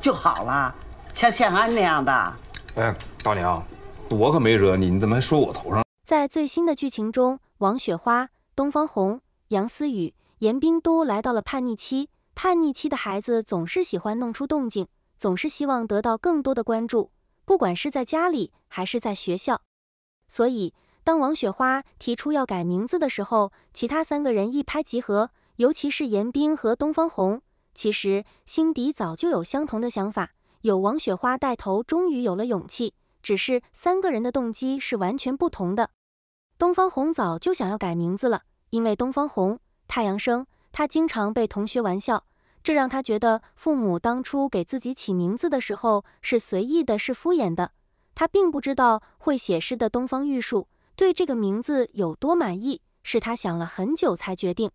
就好了，像建安那样的。哎，大娘，我可没惹你，你怎么还说我头上？在最新的剧情中，王雪花、东方红、杨思雨、严冰都来到了叛逆期。叛逆期的孩子总是喜欢弄出动静，总是希望得到更多的关注，不管是在家里还是在学校。所以，当王雪花提出要改名字的时候，其他三个人一拍即合，尤其是严冰和东方红。其实，辛迪早就有相同的想法，有王雪花带头，终于有了勇气。只是三个人的动机是完全不同的。东方红早就想要改名字了，因为东方红太阳升，他经常被同学玩笑，这让他觉得父母当初给自己起名字的时候是随意的，是敷衍的。他并不知道会写诗的东方玉树对这个名字有多满意，是他想了很久才决定。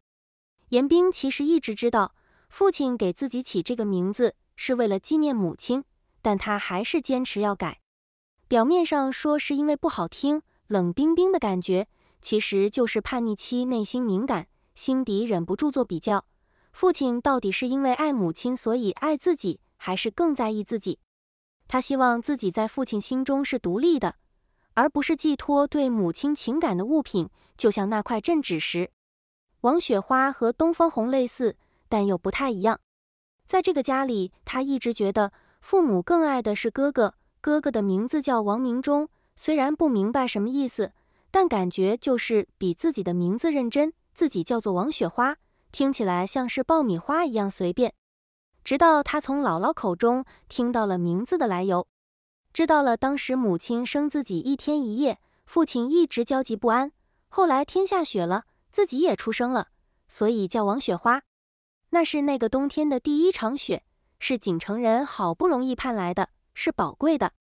严冰其实一直知道。父亲给自己起这个名字是为了纪念母亲，但他还是坚持要改。表面上说是因为不好听、冷冰冰的感觉，其实就是叛逆期内心敏感，心底忍不住做比较。父亲到底是因为爱母亲，所以爱自己，还是更在意自己？他希望自己在父亲心中是独立的，而不是寄托对母亲情感的物品，就像那块镇纸石。王雪花和东方红类似。但又不太一样，在这个家里，他一直觉得父母更爱的是哥哥。哥哥的名字叫王明忠，虽然不明白什么意思，但感觉就是比自己的名字认真。自己叫做王雪花，听起来像是爆米花一样随便。直到他从姥姥口中听到了名字的来由，知道了当时母亲生自己一天一夜，父亲一直焦急不安，后来天下雪了，自己也出生了，所以叫王雪花。那是那个冬天的第一场雪，是锦城人好不容易盼来的，是宝贵的。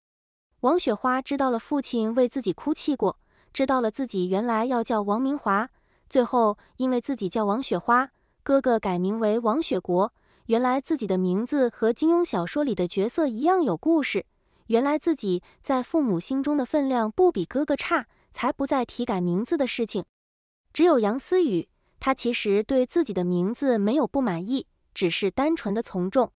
王雪花知道了父亲为自己哭泣过，知道了自己原来要叫王明华，最后因为自己叫王雪花，哥哥改名为王雪国。原来自己的名字和金庸小说里的角色一样有故事。原来自己在父母心中的分量不比哥哥差，才不再提改名字的事情。只有杨思雨。他其实对自己的名字没有不满意，只是单纯的从众。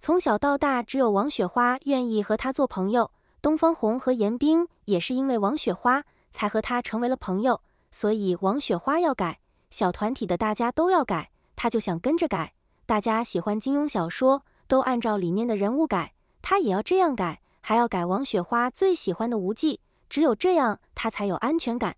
从小到大，只有王雪花愿意和他做朋友，东方红和严冰也是因为王雪花才和他成为了朋友。所以王雪花要改，小团体的大家都要改，他就想跟着改。大家喜欢金庸小说，都按照里面的人物改，他也要这样改，还要改王雪花最喜欢的无忌。只有这样，他才有安全感。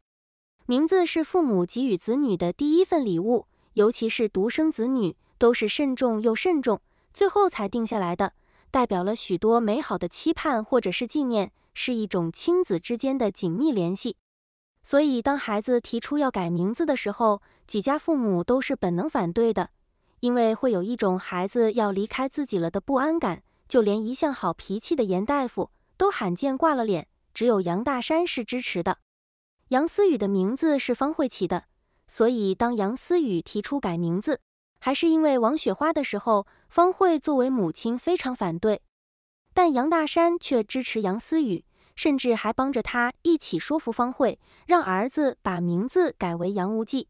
名字是父母给予子女的第一份礼物，尤其是独生子女，都是慎重又慎重，最后才定下来的，代表了许多美好的期盼或者是纪念，是一种亲子之间的紧密联系。所以，当孩子提出要改名字的时候，几家父母都是本能反对的，因为会有一种孩子要离开自己了的不安感。就连一向好脾气的严大夫都罕见挂了脸，只有杨大山是支持的。杨思雨的名字是方慧起的，所以当杨思雨提出改名字还是因为王雪花的时候，方慧作为母亲非常反对，但杨大山却支持杨思雨，甚至还帮着他一起说服方慧，让儿子把名字改为杨无忌。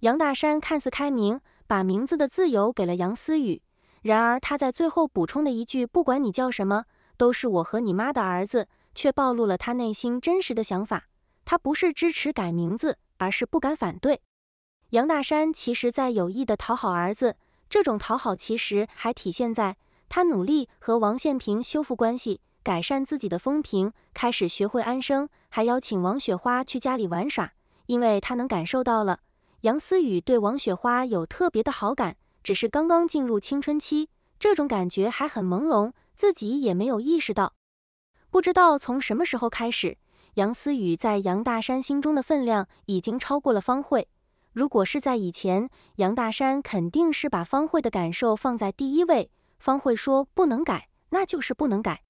杨大山看似开明，把名字的自由给了杨思雨，然而他在最后补充的一句“不管你叫什么，都是我和你妈的儿子”，却暴露了他内心真实的想法。他不是支持改名字，而是不敢反对。杨大山其实在有意的讨好儿子，这种讨好其实还体现在他努力和王献平修复关系，改善自己的风评，开始学会安生，还邀请王雪花去家里玩耍。因为他能感受到了杨思雨对王雪花有特别的好感，只是刚刚进入青春期，这种感觉还很朦胧，自己也没有意识到。不知道从什么时候开始。杨思雨在杨大山心中的分量已经超过了方慧。如果是在以前，杨大山肯定是把方慧的感受放在第一位。方慧说不能改，那就是不能改。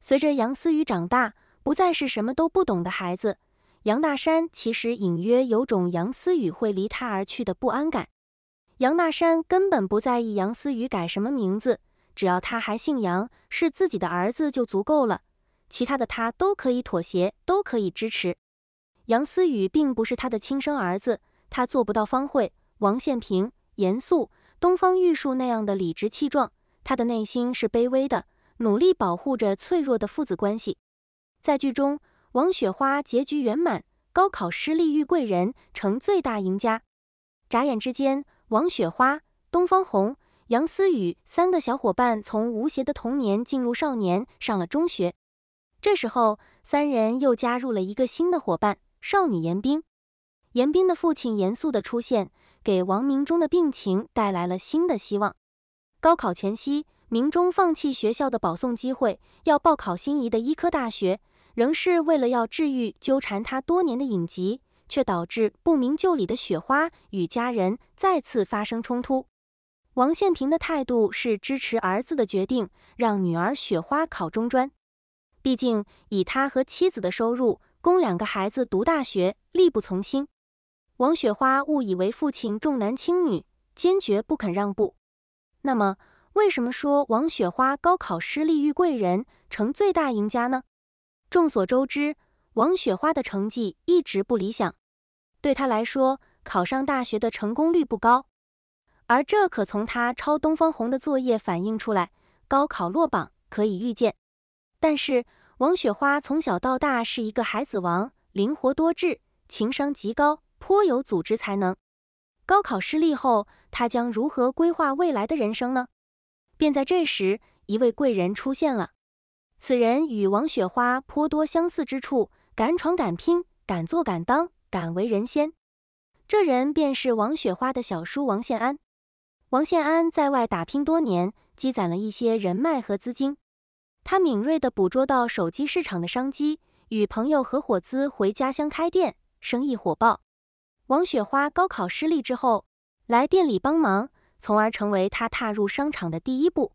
随着杨思雨长大，不再是什么都不懂的孩子，杨大山其实隐约有种杨思雨会离他而去的不安感。杨大山根本不在意杨思雨改什么名字，只要他还姓杨，是自己的儿子就足够了。其他的他都可以妥协，都可以支持。杨思雨并不是他的亲生儿子，他做不到方慧、王献平、严肃、东方玉树那样的理直气壮，他的内心是卑微的，努力保护着脆弱的父子关系。在剧中，王雪花结局圆满，高考失利遇贵人，成最大赢家。眨眼之间，王雪花、东方红、杨思雨三个小伙伴从无邪的童年进入少年，上了中学。这时候，三人又加入了一个新的伙伴——少女严冰。严冰的父亲严肃的出现，给王明中的病情带来了新的希望。高考前夕，明中放弃学校的保送机会，要报考心仪的医科大学，仍是为了要治愈纠缠他多年的隐疾。却导致不明就里的雪花与家人再次发生冲突。王献平的态度是支持儿子的决定，让女儿雪花考中专。毕竟，以他和妻子的收入，供两个孩子读大学，力不从心。王雪花误以为父亲重男轻女，坚决不肯让步。那么，为什么说王雪花高考失利遇贵人，成最大赢家呢？众所周知，王雪花的成绩一直不理想，对他来说，考上大学的成功率不高。而这可从他抄东方红的作业反映出来，高考落榜可以预见。但是王雪花从小到大是一个孩子王，灵活多智，情商极高，颇有组织才能。高考失利后，他将如何规划未来的人生呢？便在这时，一位贵人出现了。此人与王雪花颇多相似之处，敢闯敢拼，敢做敢当，敢为人先。这人便是王雪花的小叔王献安。王献安在外打拼多年，积攒了一些人脉和资金。他敏锐地捕捉到手机市场的商机，与朋友合伙资回家乡开店，生意火爆。王雪花高考失利之后，来店里帮忙，从而成为他踏入商场的第一步。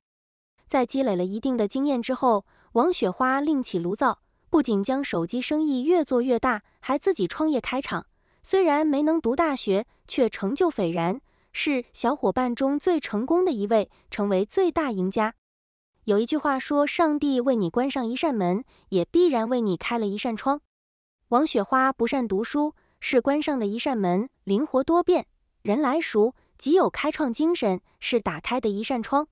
在积累了一定的经验之后，王雪花另起炉灶，不仅将手机生意越做越大，还自己创业开厂。虽然没能读大学，却成就斐然，是小伙伴中最成功的一位，成为最大赢家。有一句话说：“上帝为你关上一扇门，也必然为你开了一扇窗。”王雪花不善读书，是关上的一扇门；灵活多变，人来熟，极有开创精神，是打开的一扇窗。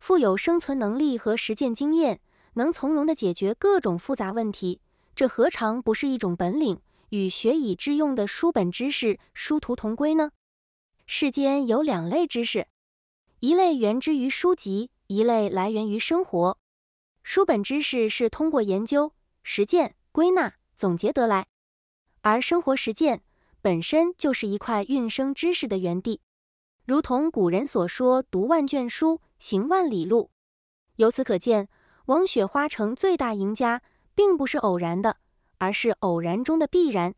富有生存能力和实践经验，能从容地解决各种复杂问题，这何尝不是一种本领？与学以致用的书本知识殊途同归呢？世间有两类知识，一类源之于书籍。一类来源于生活，书本知识是通过研究、实践、归纳、总结得来，而生活实践本身就是一块运生知识的原地，如同古人所说“读万卷书，行万里路”。由此可见，王雪花成最大赢家，并不是偶然的，而是偶然中的必然。